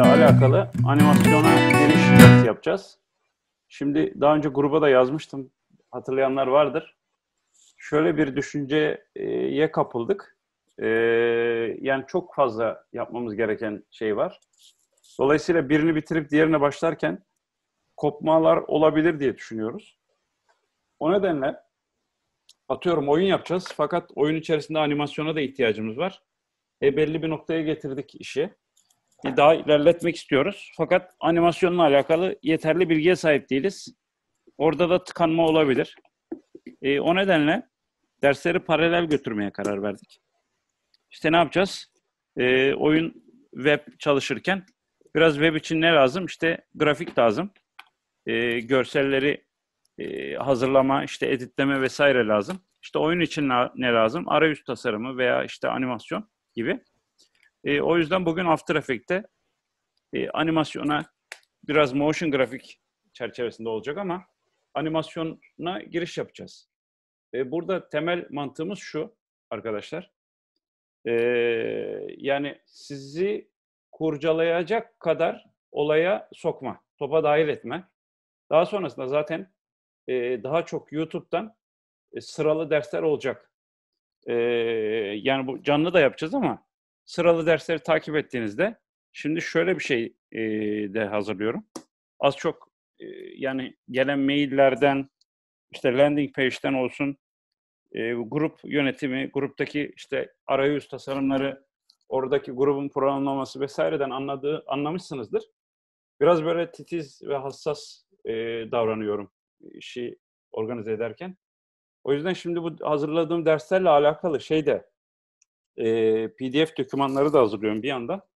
ile alakalı animasyona giriş yapacağız. Şimdi daha önce gruba da yazmıştım. Hatırlayanlar vardır. Şöyle bir düşünceye kapıldık. Ee, yani çok fazla yapmamız gereken şey var. Dolayısıyla birini bitirip diğerine başlarken kopmalar olabilir diye düşünüyoruz. O nedenle atıyorum oyun yapacağız fakat oyun içerisinde animasyona da ihtiyacımız var. E belli bir noktaya getirdik işi daha ilerletmek istiyoruz. Fakat animasyonla alakalı yeterli bilgiye sahip değiliz. Orada da tıkanma olabilir. E, o nedenle dersleri paralel götürmeye karar verdik. İşte ne yapacağız? E, oyun web çalışırken biraz web için ne lazım? İşte grafik lazım. E, görselleri e, hazırlama, işte editleme vesaire lazım. İşte oyun için ne lazım? Arayüz tasarımı veya işte animasyon gibi. E, o yüzden bugün After Effects'te e, animasyona biraz motion grafik çerçevesinde olacak ama animasyona giriş yapacağız. E, burada temel mantığımız şu arkadaşlar. E, yani sizi kurcalayacak kadar olaya sokma, topa dahil etme. Daha sonrasında zaten e, daha çok YouTube'dan e, sıralı dersler olacak. E, yani bu canlı da yapacağız ama sıralı dersleri takip ettiğinizde şimdi şöyle bir şey e, de hazırlıyorum. Az çok e, yani gelen maillerden işte landing page'den olsun e, grup yönetimi, gruptaki işte arayüz tasarımları, oradaki grubun programlaması vesaireden anladığı anlamışsınızdır. Biraz böyle titiz ve hassas e, davranıyorum işi organize ederken. O yüzden şimdi bu hazırladığım derslerle alakalı şey de e, PDF dokümanları da hazırlıyorum bir yanda.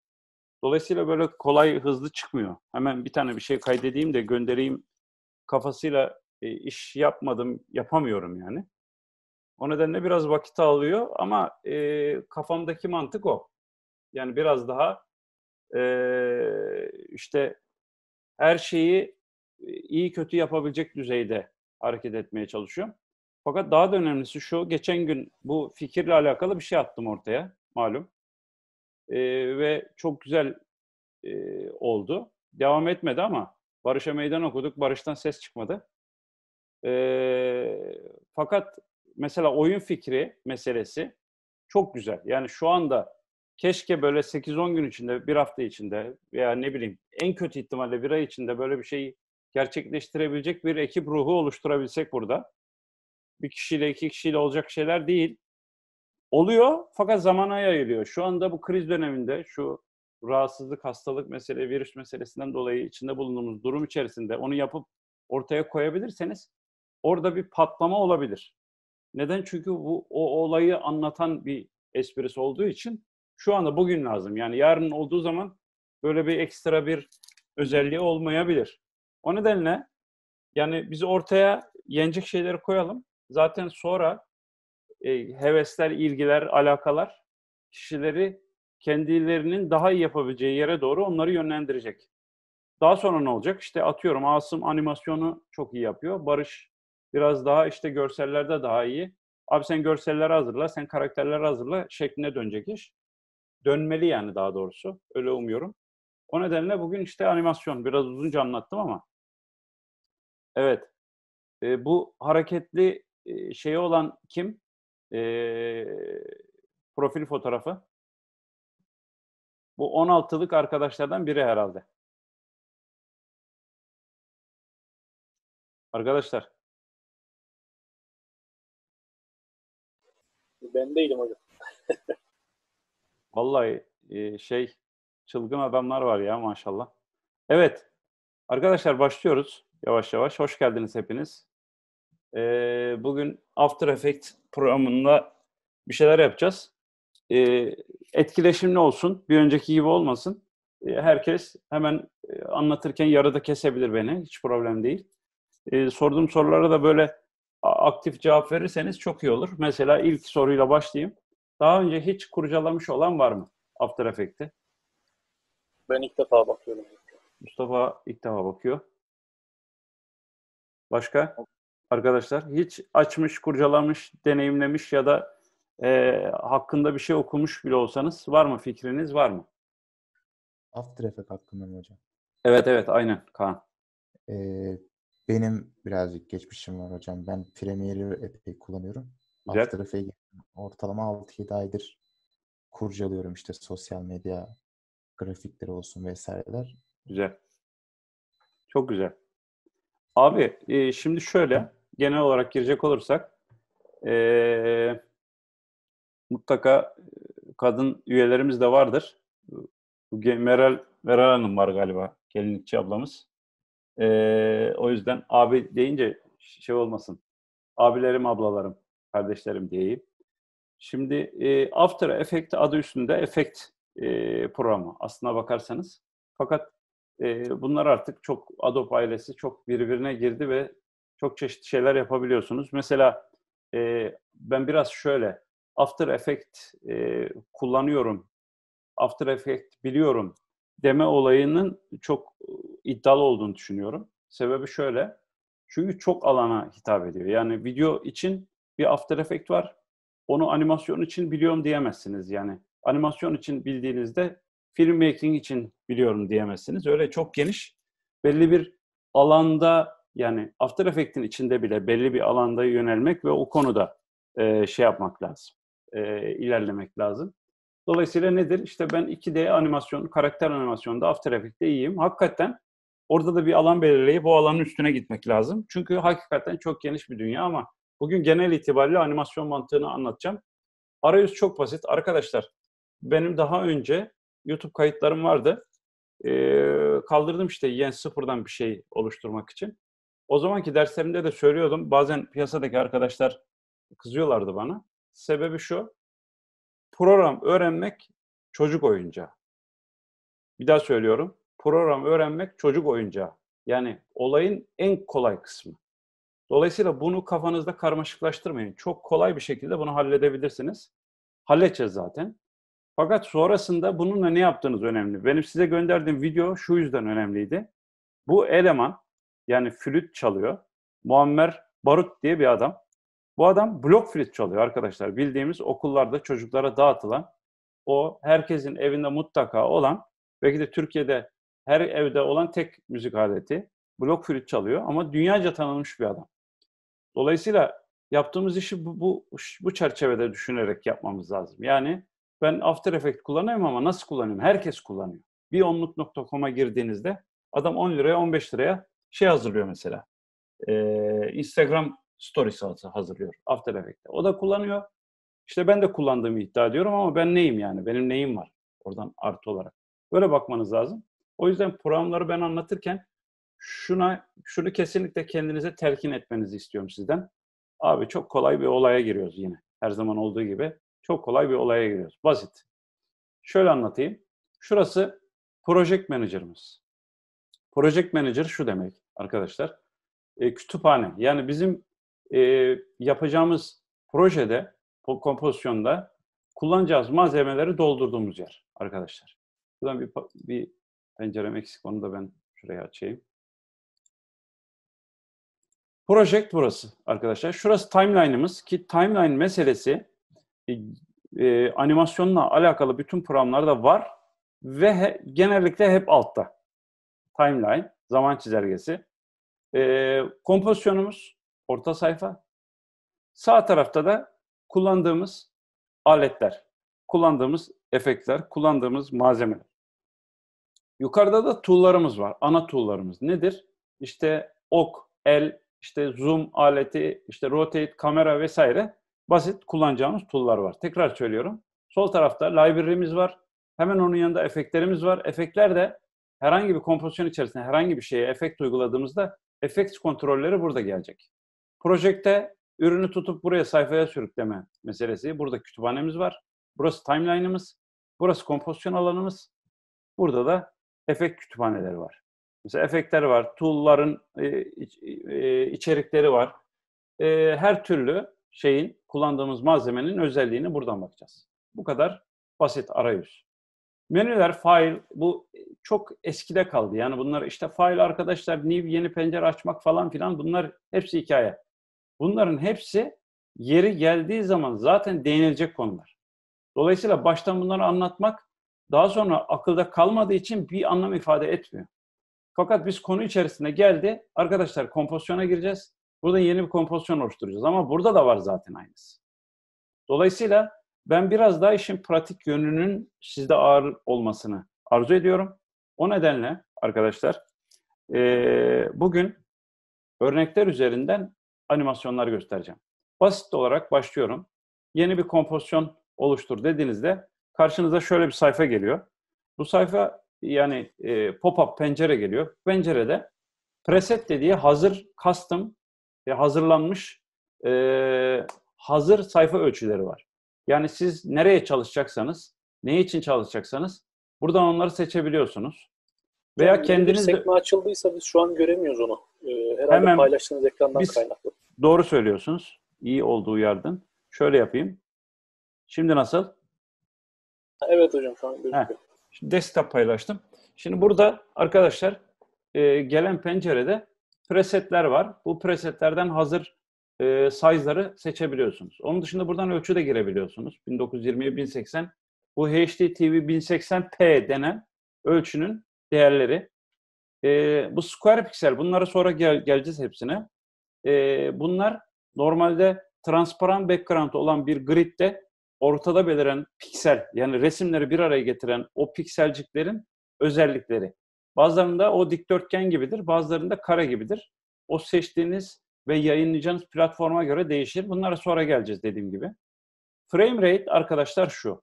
Dolayısıyla böyle kolay, hızlı çıkmıyor. Hemen bir tane bir şey kaydedeyim de göndereyim kafasıyla e, iş yapmadım, yapamıyorum yani. O nedenle biraz vakit alıyor ama e, kafamdaki mantık o. Yani biraz daha e, işte her şeyi e, iyi kötü yapabilecek düzeyde hareket etmeye çalışıyorum. Fakat daha da önemlisi şu, geçen gün bu fikirle alakalı bir şey attım ortaya, malum. E, ve çok güzel e, oldu. Devam etmedi ama Barış'a meydan okuduk, Barış'tan ses çıkmadı. E, fakat mesela oyun fikri meselesi çok güzel. Yani şu anda keşke böyle 8-10 gün içinde, bir hafta içinde veya ne bileyim en kötü ihtimalle bir ay içinde böyle bir şeyi gerçekleştirebilecek bir ekip ruhu oluşturabilsek burada bir kişiyle iki kişiyle olacak şeyler değil. Oluyor fakat zamana yayılıyor. Şu anda bu kriz döneminde şu rahatsızlık, hastalık mesele, virüs meselesinden dolayı içinde bulunduğumuz durum içerisinde onu yapıp ortaya koyabilirseniz orada bir patlama olabilir. Neden? Çünkü bu o olayı anlatan bir esprisi olduğu için şu anda bugün lazım. Yani yarın olduğu zaman böyle bir ekstra bir özelliği olmayabilir. O nedenle yani biz ortaya yenecek şeyleri koyalım zaten sonra e, hevesler, ilgiler, alakalar kişileri kendilerinin daha iyi yapabileceği yere doğru onları yönlendirecek. Daha sonra ne olacak? İşte atıyorum Asım animasyonu çok iyi yapıyor. Barış biraz daha işte görsellerde daha iyi. Abi sen görselleri hazırla, sen karakterleri hazırla şekline dönecek iş. Dönmeli yani daha doğrusu. Öyle umuyorum. O nedenle bugün işte animasyon. Biraz uzunca anlattım ama. Evet. E, bu hareketli e, şeyi olan kim? E, profil fotoğrafı. Bu 16'lık arkadaşlardan biri herhalde. Arkadaşlar. Ben değilim hocam. Vallahi şey çılgın adamlar var ya maşallah. Evet. Arkadaşlar başlıyoruz yavaş yavaş. Hoş geldiniz hepiniz. E, bugün After Effects programında bir şeyler yapacağız. E, ee, etkileşimli olsun, bir önceki gibi olmasın. E, herkes hemen e, anlatırken yarıda kesebilir beni, hiç problem değil. E, sorduğum sorulara da böyle aktif cevap verirseniz çok iyi olur. Mesela ilk soruyla başlayayım. Daha önce hiç kurcalamış olan var mı After Effects'te? Ben ilk defa bakıyorum. Mustafa ilk defa bakıyor. Başka? arkadaşlar. Hiç açmış, kurcalamış, deneyimlemiş ya da e, hakkında bir şey okumuş bile olsanız var mı fikriniz, var mı? After Effects hakkında mı hocam? Evet evet aynen Kaan. Ee, benim birazcık geçmişim var hocam. Ben Premiere'i epey kullanıyorum. Güzel. After Effects'i ortalama 6-7 aydır kurcalıyorum işte sosyal medya grafikleri olsun vesaireler. Güzel. Çok güzel. Abi e, şimdi şöyle genel olarak girecek olursak e, mutlaka kadın üyelerimiz de vardır. Meral, Meral Hanım var galiba gelinlikçi ablamız. E, o yüzden abi deyince şey olmasın. Abilerim, ablalarım, kardeşlerim diyeyim. Şimdi e, After Effect adı üstünde Efekt e, programı aslına bakarsanız. Fakat e, bunlar artık çok Adobe ailesi çok birbirine girdi ve çok çeşitli şeyler yapabiliyorsunuz. Mesela e, ben biraz şöyle After Effect e, kullanıyorum, After Effect biliyorum deme olayının çok e, iddialı olduğunu düşünüyorum. Sebebi şöyle, çünkü çok alana hitap ediyor. Yani video için bir After Effect var, onu animasyon için biliyorum diyemezsiniz yani. Animasyon için bildiğinizde filmmaking için biliyorum diyemezsiniz. Öyle çok geniş, belli bir alanda yani After Effects'in içinde bile belli bir alanda yönelmek ve o konuda e, şey yapmak lazım, e, ilerlemek lazım. Dolayısıyla nedir? İşte ben 2D animasyon, karakter animasyonda After Effects'te iyiyim. Hakikaten orada da bir alan belirleyip o alanın üstüne gitmek lazım. Çünkü hakikaten çok geniş bir dünya ama bugün genel itibariyle animasyon mantığını anlatacağım. Arayüz çok basit. Arkadaşlar benim daha önce YouTube kayıtlarım vardı. Ee, kaldırdım işte yen yani sıfırdan bir şey oluşturmak için. O zamanki derslerimde de söylüyordum. Bazen piyasadaki arkadaşlar kızıyorlardı bana. Sebebi şu. Program öğrenmek çocuk oyuncağı. Bir daha söylüyorum. Program öğrenmek çocuk oyuncağı. Yani olayın en kolay kısmı. Dolayısıyla bunu kafanızda karmaşıklaştırmayın. Çok kolay bir şekilde bunu halledebilirsiniz. Halledeceğiz zaten. Fakat sonrasında bununla ne yaptığınız önemli. Benim size gönderdiğim video şu yüzden önemliydi. Bu eleman yani flüt çalıyor. Muammer Barut diye bir adam. Bu adam blok flüt çalıyor arkadaşlar. Bildiğimiz okullarda çocuklara dağıtılan o herkesin evinde mutlaka olan belki de Türkiye'de her evde olan tek müzik aleti blok flüt çalıyor ama dünyaca tanınmış bir adam. Dolayısıyla yaptığımız işi bu, bu, bu çerçevede düşünerek yapmamız lazım. Yani ben After Effects kullanıyorum ama nasıl kullanıyorum? Herkes kullanıyor. Bir onluk.com'a girdiğinizde adam 10 liraya 15 liraya şey hazırlıyor mesela. E, Instagram stories hazırlıyor After Effects'te. O da kullanıyor. İşte ben de kullandığımı iddia ediyorum ama ben neyim yani? Benim neyim var? Oradan artı olarak. Böyle bakmanız lazım. O yüzden programları ben anlatırken şuna şunu kesinlikle kendinize telkin etmenizi istiyorum sizden. Abi çok kolay bir olaya giriyoruz yine. Her zaman olduğu gibi çok kolay bir olaya giriyoruz. Basit. Şöyle anlatayım. Şurası Project Manager'ımız. Project Manager şu demek arkadaşlar. E, kütüphane. Yani bizim e, yapacağımız projede, kompozisyonda kullanacağız malzemeleri doldurduğumuz yer arkadaşlar. Buradan bir, bir pencerem eksik. Onu da ben şuraya açayım. Project burası arkadaşlar. Şurası timeline'ımız ki timeline meselesi e, e, animasyonla alakalı bütün programlarda var ve he, genellikle hep altta. Timeline zaman çizelgesi. E, kompozisyonumuz orta sayfa. Sağ tarafta da kullandığımız aletler, kullandığımız efektler, kullandığımız malzemeler. Yukarıda da tool'larımız var. Ana tool'larımız nedir? İşte ok, el, işte zoom aleti, işte rotate, kamera vesaire basit kullanacağımız tool'lar var. Tekrar söylüyorum. Sol tarafta library'imiz var. Hemen onun yanında efektlerimiz var. Efektler de herhangi bir kompozisyon içerisinde herhangi bir şeye efekt uyguladığımızda efekt kontrolleri burada gelecek. Projekte ürünü tutup buraya sayfaya sürükleme meselesi. Burada kütüphanemiz var. Burası timeline'ımız. Burası kompozisyon alanımız. Burada da efekt kütüphaneleri var. Mesela efektler var, tool'ların e, e, e, içerikleri var. Her türlü şeyin, kullandığımız malzemenin özelliğini buradan bakacağız. Bu kadar basit arayüz. Menüler, file bu çok eskide kaldı. Yani bunlar işte file arkadaşlar, new yeni pencere açmak falan filan bunlar hepsi hikaye. Bunların hepsi yeri geldiği zaman zaten değinilecek konular. Dolayısıyla baştan bunları anlatmak daha sonra akılda kalmadığı için bir anlam ifade etmiyor. Fakat biz konu içerisinde geldi. Arkadaşlar kompozisyona gireceğiz. Burada yeni bir kompozisyon oluşturacağız. Ama burada da var zaten aynısı. Dolayısıyla ben biraz daha işin pratik yönünün sizde ağır olmasını arzu ediyorum. O nedenle arkadaşlar e, bugün örnekler üzerinden animasyonlar göstereceğim. Basit olarak başlıyorum. Yeni bir kompozisyon oluştur dediğinizde karşınıza şöyle bir sayfa geliyor. Bu sayfa yani e, pop-up pencere geliyor. Pencerede preset dediği hazır custom ve hazırlanmış e, hazır sayfa ölçüleri var. Yani siz nereye çalışacaksanız, ne için çalışacaksanız buradan onları seçebiliyorsunuz. Veya yani kendiniz sekme de... açıldıysa biz şu an göremiyoruz onu. Ee, herhalde Hemen paylaştığınız ekrandan biz... kaynaklı. Doğru söylüyorsunuz. İyi olduğu uyardın. Şöyle yapayım. Şimdi nasıl? Evet hocam şu an gözüküyor. desktop paylaştım. Şimdi burada arkadaşlar e, gelen pencerede presetler var. Bu presetlerden hazır e, size'ları seçebiliyorsunuz. Onun dışında buradan ölçü de girebiliyorsunuz. 1920-1080 bu HD TV 1080p denen ölçünün değerleri. E, bu square pixel. bunlara sonra gel, geleceğiz hepsine. E, bunlar normalde transparan background olan bir gridde ortada beliren piksel, yani resimleri bir araya getiren o pikselciklerin özellikleri. Bazılarında o dikdörtgen gibidir, bazılarında kare gibidir. O seçtiğiniz ve yayınlayacağınız platforma göre değişir. Bunlara sonra geleceğiz dediğim gibi. Frame rate arkadaşlar şu.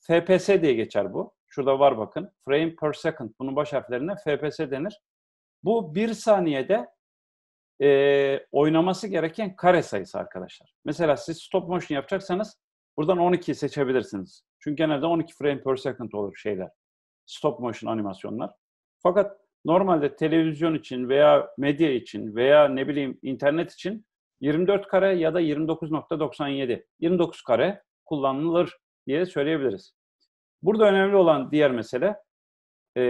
FPS diye geçer bu. Şurada var bakın. Frame per second. Bunun baş harflerine FPS denir. Bu bir saniyede e, oynaması gereken kare sayısı arkadaşlar. Mesela siz stop motion yapacaksanız buradan 12 seçebilirsiniz. Çünkü genelde 12 frame per second olur şeyler. Stop motion animasyonlar. Fakat normalde televizyon için veya medya için veya ne bileyim internet için 24 kare ya da 29.97 29 kare kullanılır diye söyleyebiliriz. Burada önemli olan diğer mesele e,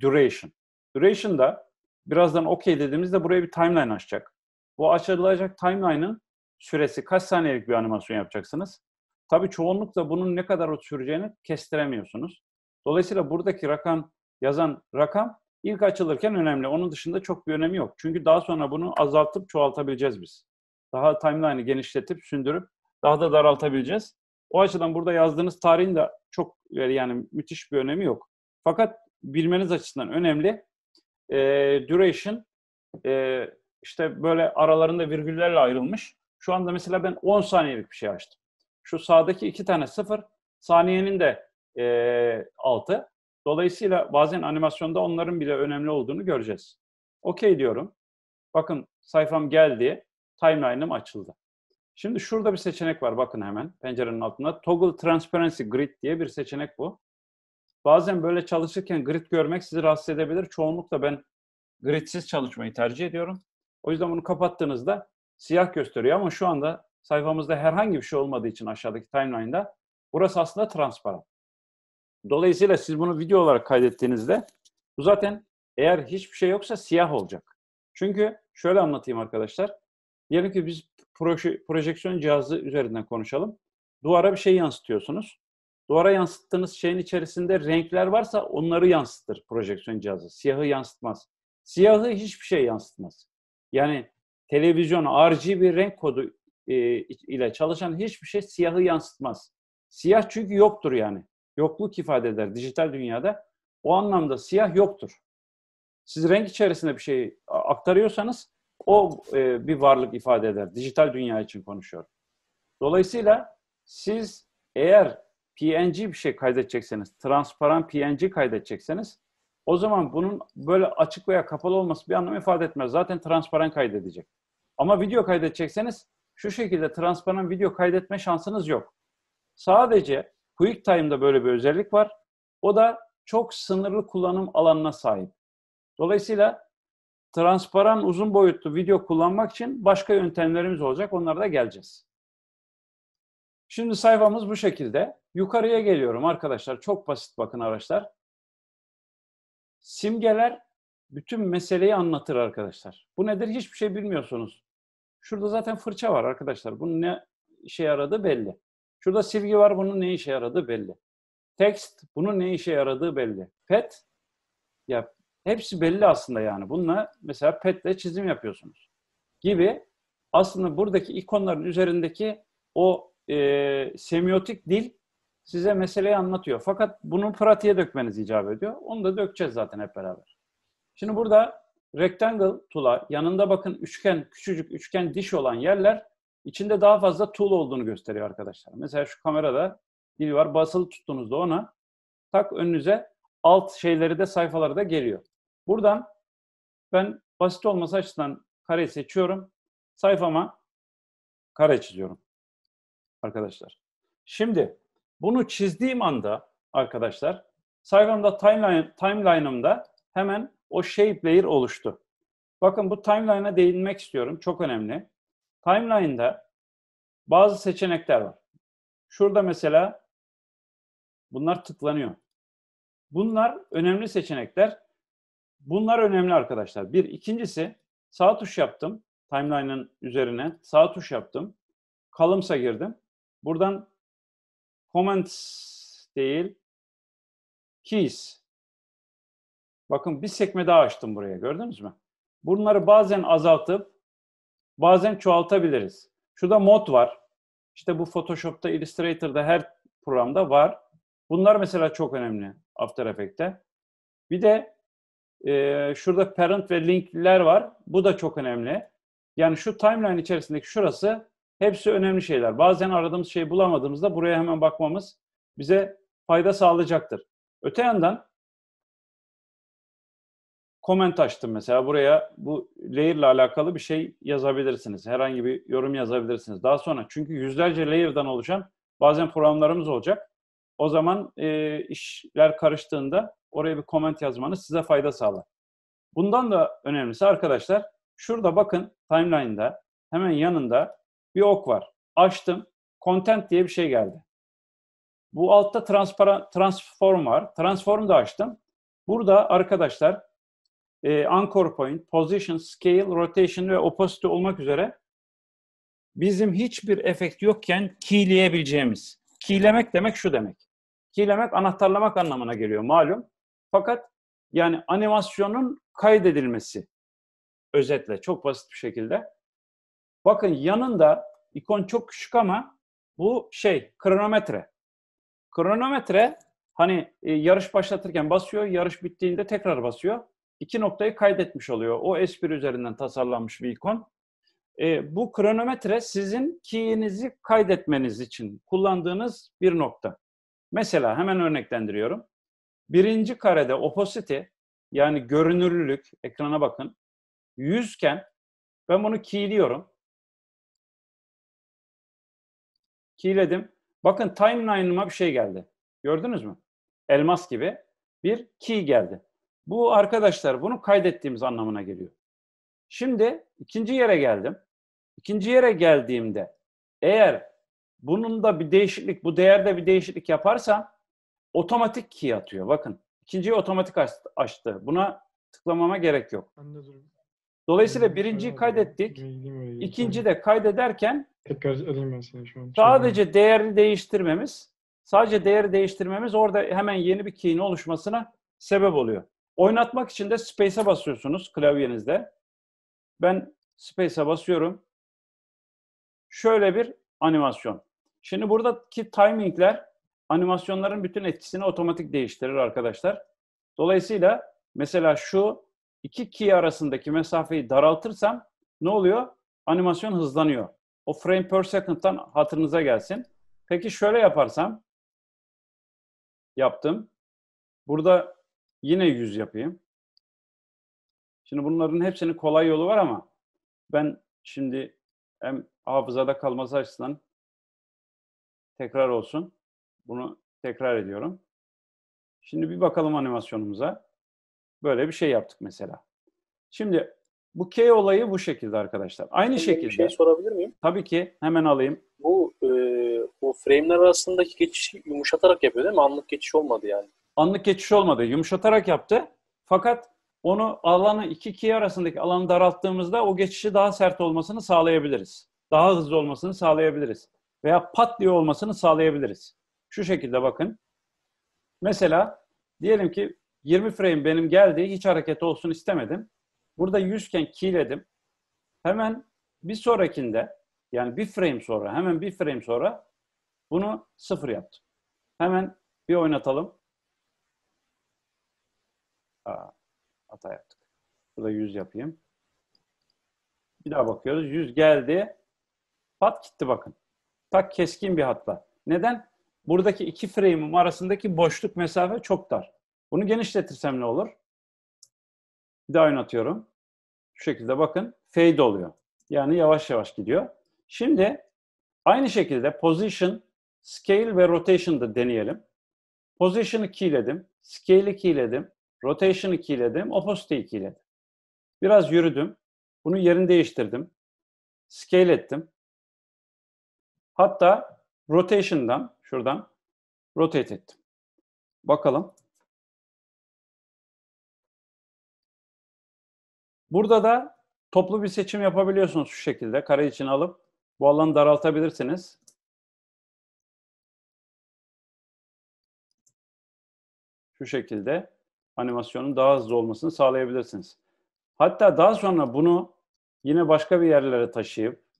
duration. Duration da birazdan okey dediğimizde buraya bir timeline açacak. Bu açılacak timeline'ın süresi kaç saniyelik bir animasyon yapacaksınız? Tabii çoğunlukla bunun ne kadar süreceğini kestiremiyorsunuz. Dolayısıyla buradaki rakam yazan rakam İlk açılırken önemli. Onun dışında çok bir önemi yok. Çünkü daha sonra bunu azaltıp çoğaltabileceğiz biz. Daha timeline'ı genişletip, sündürüp daha da daraltabileceğiz. O açıdan burada yazdığınız tarihin de çok e, yani müthiş bir önemi yok. Fakat bilmeniz açısından önemli. E, duration e, işte böyle aralarında virgüllerle ayrılmış. Şu anda mesela ben 10 saniyelik bir şey açtım. Şu sağdaki iki tane sıfır, saniyenin de e, 6. Dolayısıyla bazen animasyonda onların bile önemli olduğunu göreceğiz. Okey diyorum. Bakın sayfam geldi. Timeline'ım açıldı. Şimdi şurada bir seçenek var. Bakın hemen pencerenin altında. Toggle Transparency Grid diye bir seçenek bu. Bazen böyle çalışırken grid görmek sizi rahatsız edebilir. Çoğunlukla ben gridsiz çalışmayı tercih ediyorum. O yüzden bunu kapattığınızda siyah gösteriyor ama şu anda sayfamızda herhangi bir şey olmadığı için aşağıdaki timeline'da burası aslında transparan. Dolayısıyla siz bunu video olarak kaydettiğinizde bu zaten eğer hiçbir şey yoksa siyah olacak. Çünkü şöyle anlatayım arkadaşlar. Diyelim ki biz proje, projeksiyon cihazı üzerinden konuşalım. Duvara bir şey yansıtıyorsunuz. Duvara yansıttığınız şeyin içerisinde renkler varsa onları yansıtır projeksiyon cihazı. Siyahı yansıtmaz. Siyahı hiçbir şey yansıtmaz. Yani televizyon RGB renk kodu e, ile çalışan hiçbir şey siyahı yansıtmaz. Siyah çünkü yoktur yani yokluk ifade eder dijital dünyada. O anlamda siyah yoktur. Siz renk içerisinde bir şey aktarıyorsanız o e, bir varlık ifade eder. Dijital dünya için konuşuyorum. Dolayısıyla siz eğer PNG bir şey kaydedecekseniz, transparan PNG kaydedecekseniz o zaman bunun böyle açık veya kapalı olması bir anlam ifade etmez. Zaten transparan kaydedecek. Ama video kaydedecekseniz şu şekilde transparan video kaydetme şansınız yok. Sadece QuickTime'da böyle bir özellik var. O da çok sınırlı kullanım alanına sahip. Dolayısıyla transparan uzun boyutlu video kullanmak için başka yöntemlerimiz olacak. Onlara da geleceğiz. Şimdi sayfamız bu şekilde. Yukarıya geliyorum arkadaşlar. Çok basit bakın araçlar. Simgeler bütün meseleyi anlatır arkadaşlar. Bu nedir? Hiçbir şey bilmiyorsunuz. Şurada zaten fırça var arkadaşlar. Bunun ne işe yaradığı belli. Şurada silgi var, bunun ne işe yaradığı belli. Text, bunun ne işe yaradığı belli. Pet, ya hepsi belli aslında yani. Bununla mesela petle çizim yapıyorsunuz gibi aslında buradaki ikonların üzerindeki o e, semiotik dil size meseleyi anlatıyor. Fakat bunu pratiğe dökmeniz icap ediyor. Onu da dökeceğiz zaten hep beraber. Şimdi burada rectangle tula yanında bakın üçgen, küçücük üçgen diş olan yerler içinde daha fazla tool olduğunu gösteriyor arkadaşlar. Mesela şu kamerada biri var. Basılı tuttuğunuzda ona tak önünüze alt şeyleri de sayfaları da geliyor. Buradan ben basit olması açısından kare seçiyorum. Sayfama kare çiziyorum arkadaşlar. Şimdi bunu çizdiğim anda arkadaşlar sayfamda timeline timeline'ımda hemen o shape layer oluştu. Bakın bu timeline'a değinmek istiyorum. Çok önemli. Timeline'da bazı seçenekler var. Şurada mesela bunlar tıklanıyor. Bunlar önemli seçenekler. Bunlar önemli arkadaşlar. Bir. ikincisi sağ tuş yaptım. Timeline'ın üzerine sağ tuş yaptım. Columns'a girdim. Buradan comments değil keys. Bakın bir sekme daha açtım buraya gördünüz mü? Bunları bazen azaltıp bazen çoğaltabiliriz. Şurada mod var. İşte bu Photoshop'ta, Illustrator'da her programda var. Bunlar mesela çok önemli After Effects'te. Bir de e, şurada parent ve linkler var. Bu da çok önemli. Yani şu timeline içerisindeki şurası hepsi önemli şeyler. Bazen aradığımız şeyi bulamadığımızda buraya hemen bakmamız bize fayda sağlayacaktır. Öte yandan comment açtım mesela. Buraya bu layer ile alakalı bir şey yazabilirsiniz. Herhangi bir yorum yazabilirsiniz. Daha sonra çünkü yüzlerce layer'dan oluşan bazen programlarımız olacak. O zaman e, işler karıştığında oraya bir comment yazmanız size fayda sağlar. Bundan da önemlisi arkadaşlar şurada bakın timeline'da hemen yanında bir ok var. Açtım. Content diye bir şey geldi. Bu altta transform var. Transform da açtım. Burada arkadaşlar e, anchor point, position, scale, rotation ve opacity olmak üzere bizim hiçbir efekt yokken keyleyebileceğimiz. Keylemek demek şu demek. Keylemek anahtarlamak anlamına geliyor malum. Fakat yani animasyonun kaydedilmesi özetle çok basit bir şekilde. Bakın yanında ikon çok küçük ama bu şey kronometre. Kronometre hani e, yarış başlatırken basıyor, yarış bittiğinde tekrar basıyor iki noktayı kaydetmiş oluyor. O S1 üzerinden tasarlanmış bir ikon. E, bu kronometre sizin key'inizi kaydetmeniz için kullandığınız bir nokta. Mesela hemen örneklendiriyorum. Birinci karede opacity yani görünürlülük, ekrana bakın, 100 iken ben bunu keyliyorum. Keyledim. Bakın timeline'ıma bir şey geldi. Gördünüz mü? Elmas gibi bir key geldi. Bu arkadaşlar bunu kaydettiğimiz anlamına geliyor. Şimdi ikinci yere geldim. İkinci yere geldiğimde eğer bunun da bir değişiklik, bu değerde bir değişiklik yaparsam otomatik key atıyor. Bakın ikinciyi otomatik açtı. Buna tıklamama gerek yok. Dolayısıyla birinciyi kaydettik. İkinci de kaydederken tekrar alayım ben seni şu an. Sadece değerini değiştirmemiz, sadece değeri değiştirmemiz orada hemen yeni bir key'in oluşmasına sebep oluyor. Oynatmak için de Space'e basıyorsunuz klavyenizde. Ben Space'e basıyorum. Şöyle bir animasyon. Şimdi buradaki timingler animasyonların bütün etkisini otomatik değiştirir arkadaşlar. Dolayısıyla mesela şu iki key arasındaki mesafeyi daraltırsam ne oluyor? Animasyon hızlanıyor. O frame per second'dan hatırınıza gelsin. Peki şöyle yaparsam yaptım. Burada Yine 100 yapayım. Şimdi bunların hepsinin kolay yolu var ama ben şimdi hem hafızada kalması açısından tekrar olsun. Bunu tekrar ediyorum. Şimdi bir bakalım animasyonumuza. Böyle bir şey yaptık mesela. Şimdi bu K olayı bu şekilde arkadaşlar. Aynı ben şekilde. Bir şey sorabilir miyim? Tabii ki. Hemen alayım. Bu e, bu frame'ler arasındaki geçişi yumuşatarak yapıyor değil mi? Anlık geçiş olmadı yani anlık geçiş olmadı. Yumuşatarak yaptı. Fakat onu alanı iki 2 arasındaki alanı daralttığımızda o geçişi daha sert olmasını sağlayabiliriz. Daha hızlı olmasını sağlayabiliriz. Veya pat diye olmasını sağlayabiliriz. Şu şekilde bakın. Mesela diyelim ki 20 frame benim geldi. Hiç hareket olsun istemedim. Burada 100 iken kiledim. Hemen bir sonrakinde yani bir frame sonra hemen bir frame sonra bunu sıfır yaptım. Hemen bir oynatalım. Aa, hata yaptık. Burada 100 yapayım. Bir daha bakıyoruz. 100 geldi. Pat gitti bakın. Tak keskin bir hatla. Neden? Buradaki iki frame'im arasındaki boşluk mesafe çok dar. Bunu genişletirsem ne olur? Bir daha oynatıyorum. Şu şekilde bakın. Fade oluyor. Yani yavaş yavaş gidiyor. Şimdi aynı şekilde position, scale ve rotation da deneyelim. Position'ı keyledim. Scale'i keyledim. Rotationı 2 iledim, opposite 2 Biraz yürüdüm. Bunu yerini değiştirdim. Scale ettim. Hatta rotation'dan, şuradan rotate ettim. Bakalım. Burada da toplu bir seçim yapabiliyorsunuz şu şekilde. Kare için alıp bu alanı daraltabilirsiniz. Şu şekilde animasyonun daha hızlı olmasını sağlayabilirsiniz. Hatta daha sonra bunu yine başka bir yerlere taşıyıp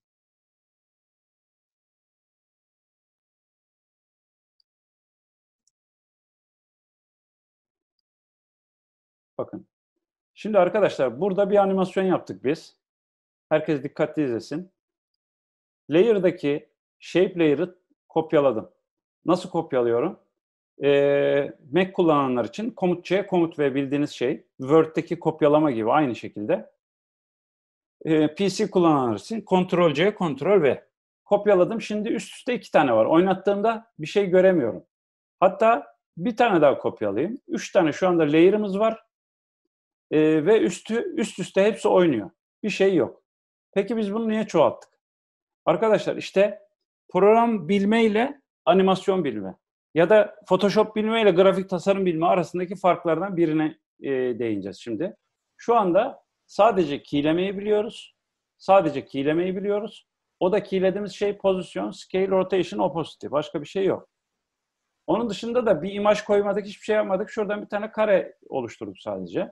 Bakın. Şimdi arkadaşlar burada bir animasyon yaptık biz. Herkes dikkatli izlesin. Layer'daki shape layer'ı kopyaladım. Nasıl kopyalıyorum? e, Mac kullananlar için komut C, komut ve bildiğiniz şey. Word'deki kopyalama gibi aynı şekilde. E, ee, PC kullananlar için Ctrl C, Ctrl V. Kopyaladım. Şimdi üst üste iki tane var. Oynattığımda bir şey göremiyorum. Hatta bir tane daha kopyalayayım. Üç tane şu anda layer'ımız var. E, ve üstü üst üste hepsi oynuyor. Bir şey yok. Peki biz bunu niye çoğalttık? Arkadaşlar işte program bilme ile animasyon bilme ya da Photoshop bilme ile grafik tasarım bilme arasındaki farklardan birine e, değineceğiz şimdi. Şu anda sadece keylemeyi biliyoruz. Sadece keylemeyi biliyoruz. O da keylediğimiz şey pozisyon, scale, rotation, opacity. Başka bir şey yok. Onun dışında da bir imaj koymadık, hiçbir şey yapmadık. Şuradan bir tane kare oluşturduk sadece.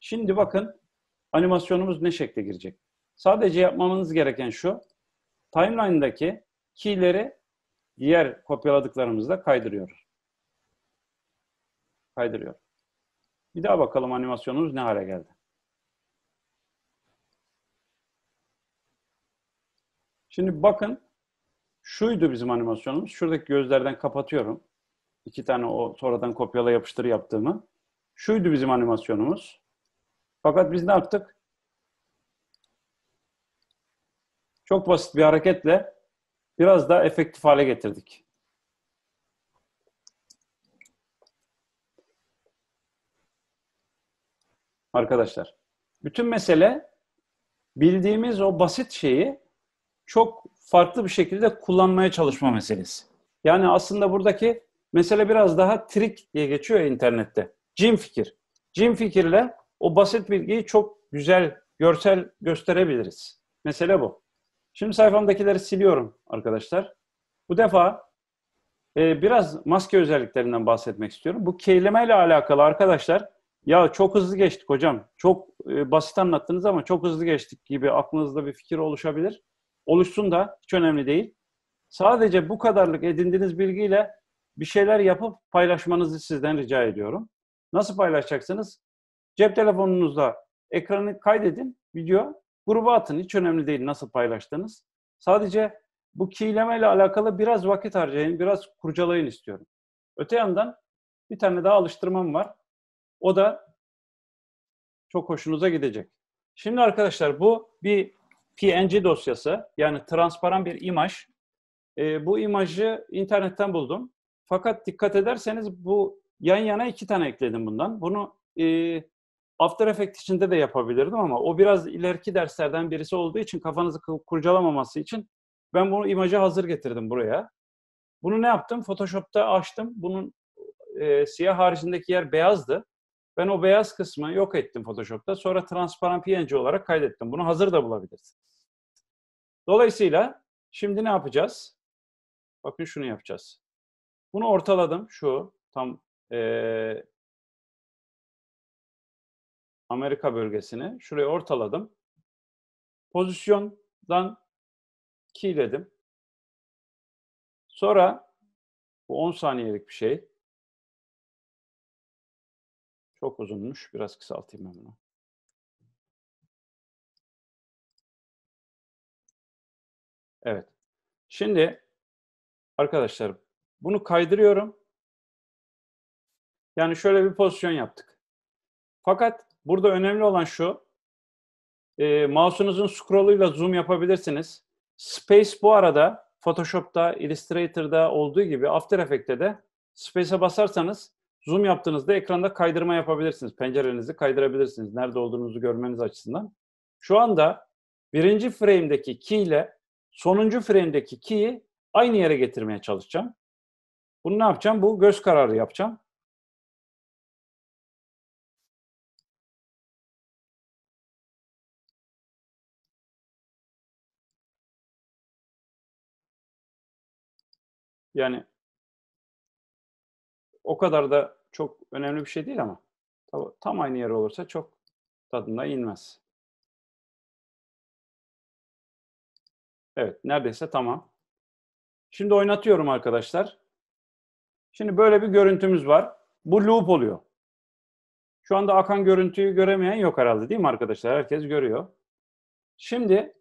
Şimdi bakın animasyonumuz ne şekle girecek. Sadece yapmamız gereken şu. Timeline'daki keyleri diğer kopyaladıklarımızda kaydırıyor. Kaydırıyor. Bir daha bakalım animasyonumuz ne hale geldi. Şimdi bakın şuydu bizim animasyonumuz. Şuradaki gözlerden kapatıyorum. İki tane o sonradan kopyala yapıştır yaptığımı. Şuydu bizim animasyonumuz. Fakat biz ne yaptık? Çok basit bir hareketle biraz daha efektif hale getirdik. Arkadaşlar, bütün mesele bildiğimiz o basit şeyi çok farklı bir şekilde kullanmaya çalışma meselesi. Yani aslında buradaki mesele biraz daha trik diye geçiyor internette. Cim fikir. Cim fikirle o basit bilgiyi çok güzel görsel gösterebiliriz. Mesele bu. Şimdi sayfamdakileri siliyorum arkadaşlar. Bu defa e, biraz maske özelliklerinden bahsetmek istiyorum. Bu keylemeyle alakalı arkadaşlar ya çok hızlı geçtik hocam. Çok e, basit anlattınız ama çok hızlı geçtik gibi aklınızda bir fikir oluşabilir. Oluşsun da hiç önemli değil. Sadece bu kadarlık edindiğiniz bilgiyle bir şeyler yapıp paylaşmanızı sizden rica ediyorum. Nasıl paylaşacaksınız? Cep telefonunuzda ekranı kaydedin, video. Gruba atın. Hiç önemli değil nasıl paylaştınız. Sadece bu kiyleme ile alakalı biraz vakit harcayın, biraz kurcalayın istiyorum. Öte yandan bir tane daha alıştırmam var. O da çok hoşunuza gidecek. Şimdi arkadaşlar bu bir PNG dosyası yani transparan bir imaj. E, bu imajı internetten buldum. Fakat dikkat ederseniz bu yan yana iki tane ekledim bundan. Bunu e, After Effects içinde de yapabilirdim ama o biraz ileriki derslerden birisi olduğu için kafanızı kurcalamaması için ben bunu imaja hazır getirdim buraya. Bunu ne yaptım? Photoshop'ta açtım. Bunun e, siyah haricindeki yer beyazdı. Ben o beyaz kısmı yok ettim Photoshop'ta. Sonra transparent PNG olarak kaydettim. Bunu hazır da bulabilirsiniz. Dolayısıyla şimdi ne yapacağız? Bakın şunu yapacağız. Bunu ortaladım. Şu tam e, Amerika bölgesini şurayı ortaladım. Pozisyondan keyledim. Sonra bu 10 saniyelik bir şey. Çok uzunmuş. Biraz kısaltayım ben bunu. Evet. Şimdi arkadaşlar bunu kaydırıyorum. Yani şöyle bir pozisyon yaptık. Fakat Burada önemli olan şu. E, mouse'unuzun scroll'uyla zoom yapabilirsiniz. Space bu arada Photoshop'ta, Illustrator'da olduğu gibi After Effects'te de Space'e basarsanız zoom yaptığınızda ekranda kaydırma yapabilirsiniz. Pencerenizi kaydırabilirsiniz. Nerede olduğunuzu görmeniz açısından. Şu anda birinci frame'deki key ile sonuncu frame'deki key'i aynı yere getirmeye çalışacağım. Bunu ne yapacağım? Bu göz kararı yapacağım. Yani o kadar da çok önemli bir şey değil ama tam aynı yer olursa çok tadında inmez. Evet, neredeyse tamam. Şimdi oynatıyorum arkadaşlar. Şimdi böyle bir görüntümüz var. Bu loop oluyor. Şu anda akan görüntüyü göremeyen yok herhalde değil mi arkadaşlar? Herkes görüyor. Şimdi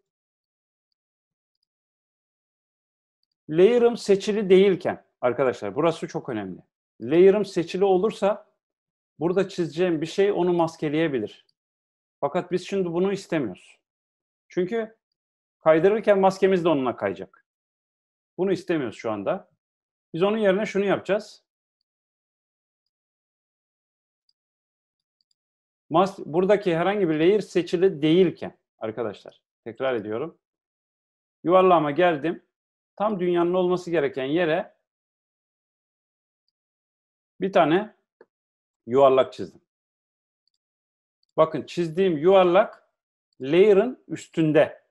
Layer'ım seçili değilken arkadaşlar burası çok önemli. Layer'ım seçili olursa burada çizeceğim bir şey onu maskeleyebilir. Fakat biz şimdi bunu istemiyoruz. Çünkü kaydırırken maskemiz de onunla kayacak. Bunu istemiyoruz şu anda. Biz onun yerine şunu yapacağız. Mas buradaki herhangi bir layer seçili değilken arkadaşlar tekrar ediyorum. yuvarlama geldim tam dünyanın olması gereken yere bir tane yuvarlak çizdim. Bakın çizdiğim yuvarlak layer'ın üstünde.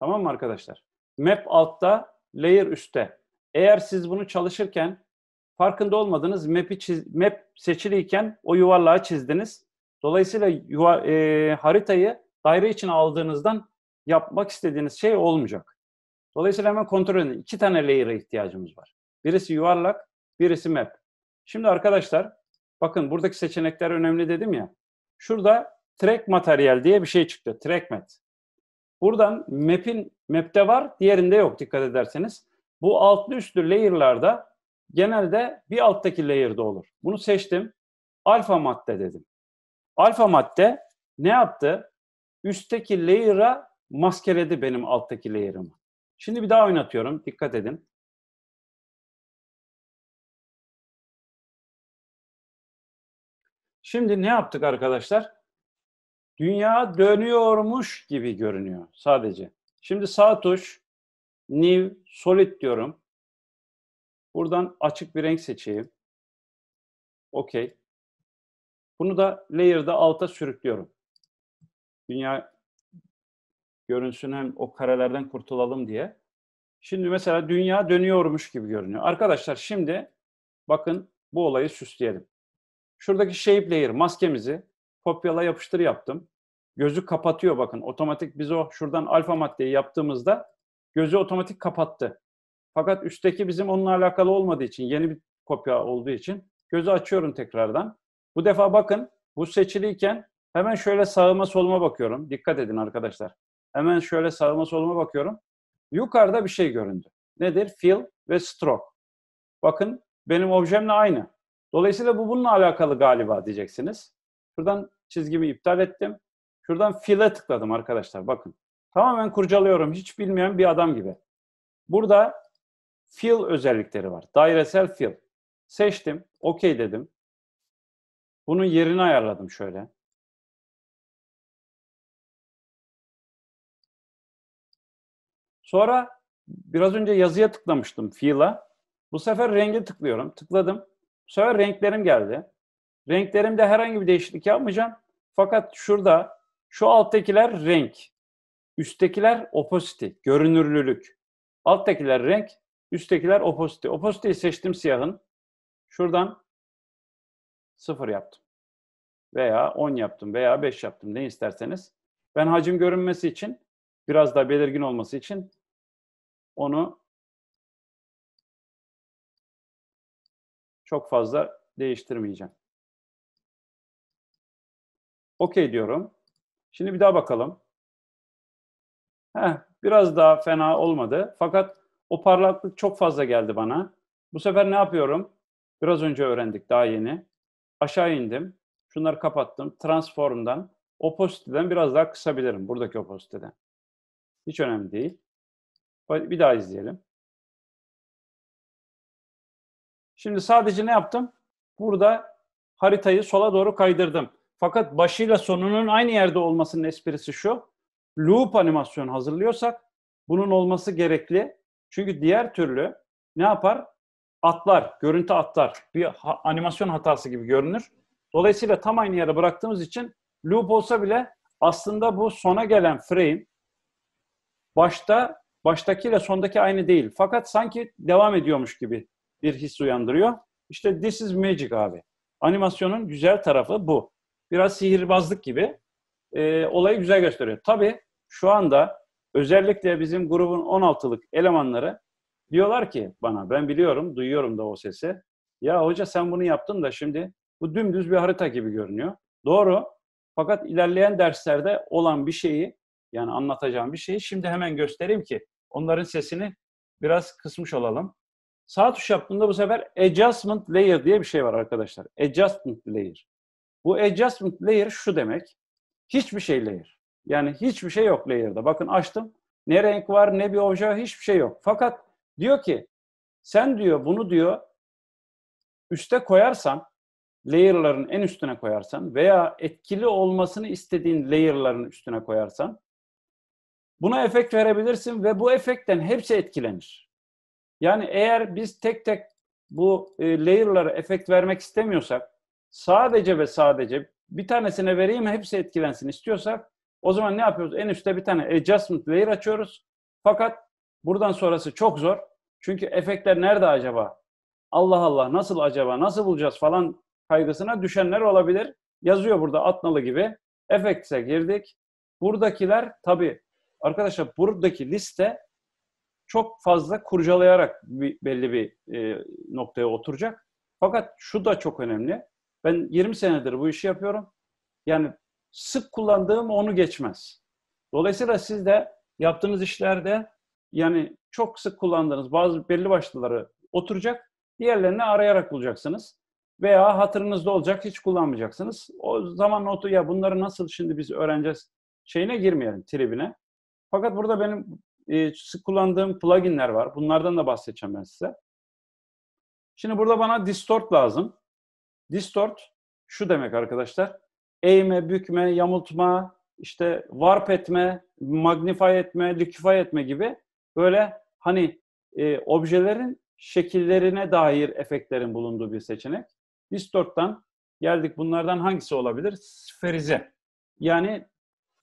Tamam mı arkadaşlar? Map altta, layer üstte. Eğer siz bunu çalışırken farkında olmadınız map'i çiz, map seçiliyken o yuvarlağı çizdiniz. Dolayısıyla yuva, e, haritayı daire için aldığınızdan yapmak istediğiniz şey olmayacak. Dolayısıyla hemen kontrol edin. İki tane layer'a ihtiyacımız var. Birisi yuvarlak, birisi map. Şimdi arkadaşlar bakın buradaki seçenekler önemli dedim ya. Şurada track materyal diye bir şey çıktı. Track mat. Buradan map'in map'te var, diğerinde yok dikkat ederseniz. Bu altlı üstlü layer'larda genelde bir alttaki layer'da olur. Bunu seçtim. Alfa madde dedim. Alfa madde ne yaptı? Üstteki layer'a maskeledi benim alttaki layer'ımı. Şimdi bir daha oynatıyorum. Dikkat edin. Şimdi ne yaptık arkadaşlar? Dünya dönüyormuş gibi görünüyor sadece. Şimdi sağ tuş new solid diyorum. Buradan açık bir renk seçeyim. Okey. Bunu da layer'da alta sürüklüyorum. Dünya görünsün hem o karelerden kurtulalım diye. Şimdi mesela dünya dönüyormuş gibi görünüyor. Arkadaşlar şimdi bakın bu olayı süsleyelim. Şuradaki shape layer maskemizi kopyala yapıştır yaptım. Gözü kapatıyor bakın. Otomatik biz o şuradan alfa maddeyi yaptığımızda gözü otomatik kapattı. Fakat üstteki bizim onunla alakalı olmadığı için, yeni bir kopya olduğu için gözü açıyorum tekrardan. Bu defa bakın bu seçiliyken hemen şöyle sağıma soluma bakıyorum. Dikkat edin arkadaşlar. Hemen şöyle sağıma soluma bakıyorum. Yukarıda bir şey göründü. Nedir? Fill ve stroke. Bakın benim objemle aynı. Dolayısıyla bu bununla alakalı galiba diyeceksiniz. Şuradan çizgimi iptal ettim. Şuradan fill'e tıkladım arkadaşlar bakın. Tamamen kurcalıyorum hiç bilmeyen bir adam gibi. Burada fill özellikleri var. Dairesel fill. Seçtim. OK dedim. Bunun yerini ayarladım şöyle. Sonra biraz önce yazıya tıklamıştım fiila. Bu sefer renge tıklıyorum. Tıkladım. Bu sefer renklerim geldi. Renklerimde herhangi bir değişiklik yapmayacağım. Fakat şurada şu alttakiler renk. Üsttekiler opacity, görünürlülük. Alttakiler renk, üsttekiler opacity. Opacity'yi seçtim siyahın. Şuradan sıfır yaptım. Veya 10 yaptım veya 5 yaptım ne isterseniz. Ben hacim görünmesi için biraz daha belirgin olması için onu çok fazla değiştirmeyeceğim. Okey diyorum. Şimdi bir daha bakalım. Heh, biraz daha fena olmadı. Fakat o parlaklık çok fazla geldi bana. Bu sefer ne yapıyorum? Biraz önce öğrendik daha yeni. Aşağı indim. Şunları kapattım. Transform'dan, opposite'den biraz daha kısabilirim. Buradaki opposite'den. Hiç önemli değil. Bir daha izleyelim. Şimdi sadece ne yaptım? Burada haritayı sola doğru kaydırdım. Fakat başıyla sonunun aynı yerde olmasının esprisi şu. Loop animasyon hazırlıyorsak bunun olması gerekli. Çünkü diğer türlü ne yapar? Atlar, görüntü atlar. Bir ha animasyon hatası gibi görünür. Dolayısıyla tam aynı yere bıraktığımız için loop olsa bile aslında bu sona gelen frame başta baştakiyle sondaki aynı değil. Fakat sanki devam ediyormuş gibi bir his uyandırıyor. İşte This is Magic abi. Animasyonun güzel tarafı bu. Biraz sihirbazlık gibi e, olayı güzel gösteriyor. Tabii şu anda özellikle bizim grubun 16'lık elemanları diyorlar ki bana ben biliyorum, duyuyorum da o sesi. Ya hoca sen bunu yaptın da şimdi bu dümdüz bir harita gibi görünüyor. Doğru. Fakat ilerleyen derslerde olan bir şeyi yani anlatacağım bir şeyi şimdi hemen göstereyim ki onların sesini biraz kısmış olalım. Sağ tuş yaptığımda bu sefer adjustment layer diye bir şey var arkadaşlar. Adjustment layer. Bu adjustment layer şu demek. Hiçbir şey layer. Yani hiçbir şey yok layer'da. Bakın açtım. Ne renk var, ne bir obje, hiçbir şey yok. Fakat diyor ki sen diyor bunu diyor üste koyarsan layer'ların en üstüne koyarsan veya etkili olmasını istediğin layer'ların üstüne koyarsan Buna efekt verebilirsin ve bu efektten hepsi etkilenir. Yani eğer biz tek tek bu e, layer'lara efekt vermek istemiyorsak, sadece ve sadece bir tanesine vereyim hepsi etkilensin istiyorsak, o zaman ne yapıyoruz? En üstte bir tane adjustment layer açıyoruz. Fakat buradan sonrası çok zor. Çünkü efektler nerede acaba? Allah Allah nasıl acaba? Nasıl bulacağız falan kaygısına düşenler olabilir. Yazıyor burada Atnalı gibi. efekse girdik. Buradakiler tabii Arkadaşlar buradaki liste çok fazla kurcalayarak bir, belli bir e, noktaya oturacak. Fakat şu da çok önemli. Ben 20 senedir bu işi yapıyorum. Yani sık kullandığım onu geçmez. Dolayısıyla siz de yaptığınız işlerde yani çok sık kullandığınız bazı belli başlıları oturacak. Diğerlerini arayarak bulacaksınız. Veya hatırınızda olacak hiç kullanmayacaksınız. O zaman notu ya bunları nasıl şimdi biz öğreneceğiz şeyine girmeyelim tribine. Fakat burada benim e, sık kullandığım pluginler var. Bunlardan da bahsedeceğim ben size. Şimdi burada bana distort lazım. Distort şu demek arkadaşlar. Eğme, bükme, yamultma, işte warp etme, magnify etme, liquify etme gibi böyle hani e, objelerin şekillerine dair efektlerin bulunduğu bir seçenek. Distort'tan geldik bunlardan hangisi olabilir? Sferize. Yani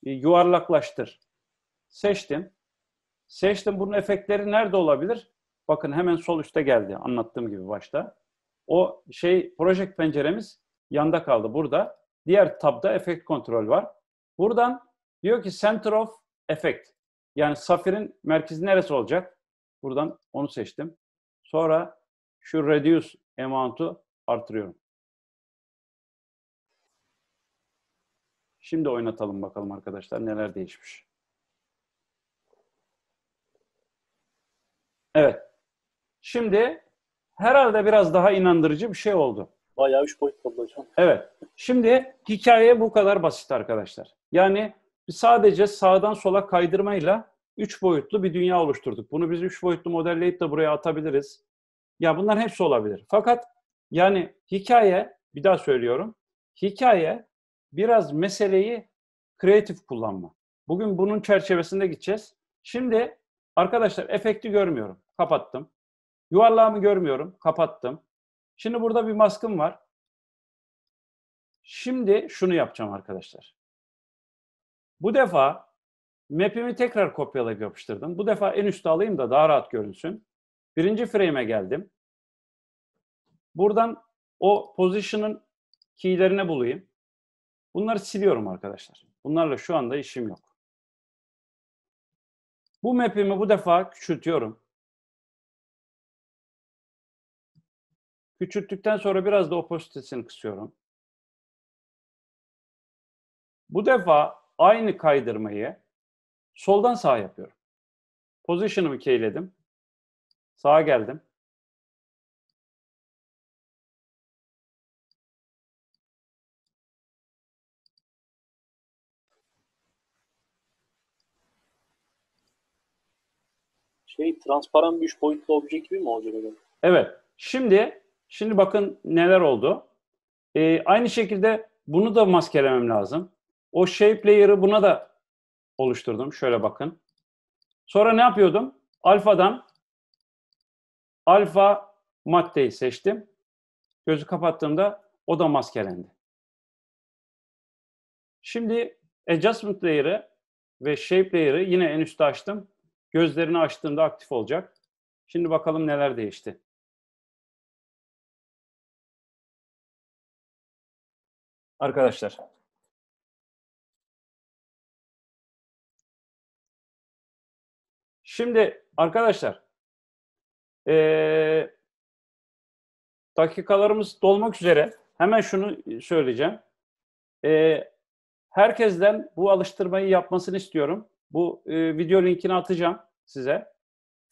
e, yuvarlaklaştır. Seçtim. Seçtim. Bunun efektleri nerede olabilir? Bakın hemen sol üstte geldi anlattığım gibi başta. O şey project penceremiz yanda kaldı burada. Diğer tabda efekt kontrol var. Buradan diyor ki center of effect. Yani safirin merkezi neresi olacak? Buradan onu seçtim. Sonra şu reduce amount'u artırıyorum. Şimdi oynatalım bakalım arkadaşlar neler değişmiş. Evet. Şimdi herhalde biraz daha inandırıcı bir şey oldu. Bayağı üç boyut oldu hocam. Evet. Şimdi hikaye bu kadar basit arkadaşlar. Yani sadece sağdan sola kaydırmayla üç boyutlu bir dünya oluşturduk. Bunu biz üç boyutlu modelleyip de buraya atabiliriz. Ya bunlar hepsi olabilir. Fakat yani hikaye, bir daha söylüyorum. Hikaye biraz meseleyi kreatif kullanma. Bugün bunun çerçevesinde gideceğiz. Şimdi arkadaşlar efekti görmüyorum. Kapattım. Yuvarlağımı görmüyorum. Kapattım. Şimdi burada bir maskım var. Şimdi şunu yapacağım arkadaşlar. Bu defa map'imi tekrar kopyalayıp yapıştırdım. Bu defa en üstte alayım da daha rahat görünsün. Birinci frame'e geldim. Buradan o position'ın key'lerine bulayım. Bunları siliyorum arkadaşlar. Bunlarla şu anda işim yok. Bu map'imi bu defa küçültüyorum. Küçülttükten sonra biraz da opositesini kısıyorum. Bu defa aynı kaydırmayı soldan sağa yapıyorum. Position'ımı keyledim. Sağa geldim. Şey transparan bir üç boyutlu obje gibi mi olacak? Evet. Şimdi Şimdi bakın neler oldu. E, aynı şekilde bunu da maskelemem lazım. O shape layer'ı buna da oluşturdum. Şöyle bakın. Sonra ne yapıyordum? Alfadan alfa maddeyi seçtim. Gözü kapattığımda o da maskelendi. Şimdi adjustment layer'ı ve shape layer'ı yine en üstte açtım. Gözlerini açtığımda aktif olacak. Şimdi bakalım neler değişti. arkadaşlar. Şimdi arkadaşlar ee, dakikalarımız dolmak üzere. Hemen şunu söyleyeceğim. Ee, herkesten bu alıştırmayı yapmasını istiyorum. Bu e, video linkini atacağım size.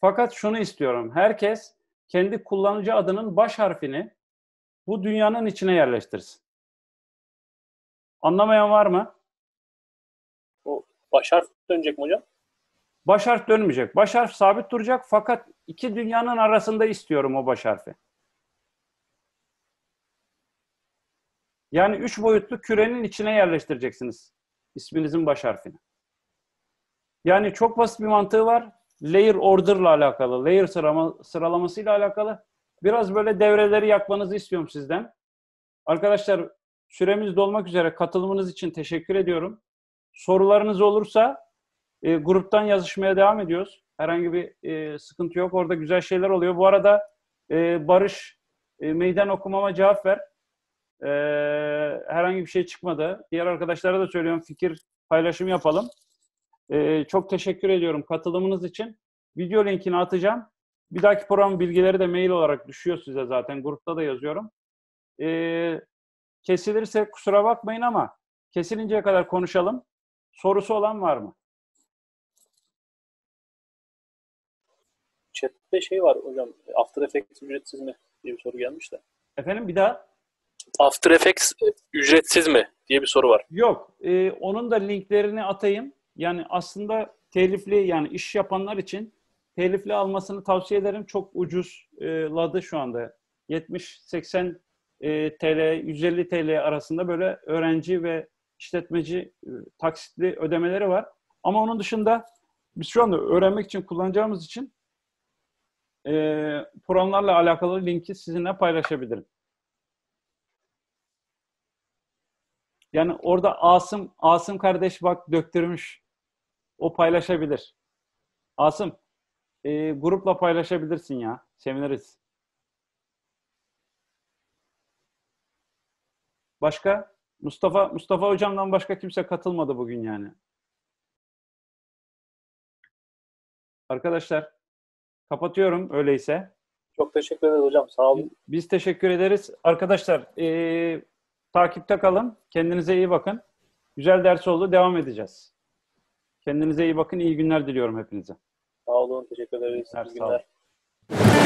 Fakat şunu istiyorum. Herkes kendi kullanıcı adının baş harfini bu dünyanın içine yerleştirsin. Anlamayan var mı? O baş harf dönecek mi hocam? Baş harf dönmeyecek. Baş harf sabit duracak fakat iki dünyanın arasında istiyorum o baş harfi. Yani üç boyutlu kürenin içine yerleştireceksiniz isminizin baş harfini. Yani çok basit bir mantığı var. Layer order'la alakalı, layer sırama, sıralamasıyla alakalı. Biraz böyle devreleri yakmanızı istiyorum sizden. Arkadaşlar Süremiz dolmak üzere katılımınız için teşekkür ediyorum. Sorularınız olursa e, gruptan yazışmaya devam ediyoruz. Herhangi bir e, sıkıntı yok. Orada güzel şeyler oluyor. Bu arada e, Barış e, meydan okumama cevap ver. E, herhangi bir şey çıkmadı. Diğer arkadaşlara da söylüyorum fikir paylaşım yapalım. E, çok teşekkür ediyorum katılımınız için. Video linkini atacağım. Bir dahaki program bilgileri de mail olarak düşüyor size zaten. Grupta da yazıyorum. E, Kesilirse kusura bakmayın ama kesilinceye kadar konuşalım. Sorusu olan var mı? Chat'te şey var hocam. After Effects ücretsiz mi diye bir soru gelmiş de. Efendim bir daha? After Effects ücretsiz mi diye bir soru var. Yok. E, onun da linklerini atayım. Yani aslında telifli yani iş yapanlar için telifli almasını tavsiye ederim. Çok ucuzladı e, şu anda. 70-80 TL, 150 TL arasında böyle öğrenci ve işletmeci e, taksitli ödemeleri var. Ama onun dışında biz şu anda öğrenmek için kullanacağımız için e, programlarla alakalı linki sizinle paylaşabilirim. Yani orada Asım, Asım kardeş bak döktürmüş. O paylaşabilir. Asım, e, grupla paylaşabilirsin ya. Seviniriz. Başka? Mustafa Mustafa hocamdan başka kimse katılmadı bugün yani. Arkadaşlar kapatıyorum öyleyse. Çok teşekkür ederiz hocam. Sağ olun. Biz teşekkür ederiz. Arkadaşlar e, takipte kalın. Kendinize iyi bakın. Güzel ders oldu. Devam edeceğiz. Kendinize iyi bakın. İyi günler diliyorum hepinize. Sağ olun. Teşekkür ederiz. Günler, günler. Sağ olun.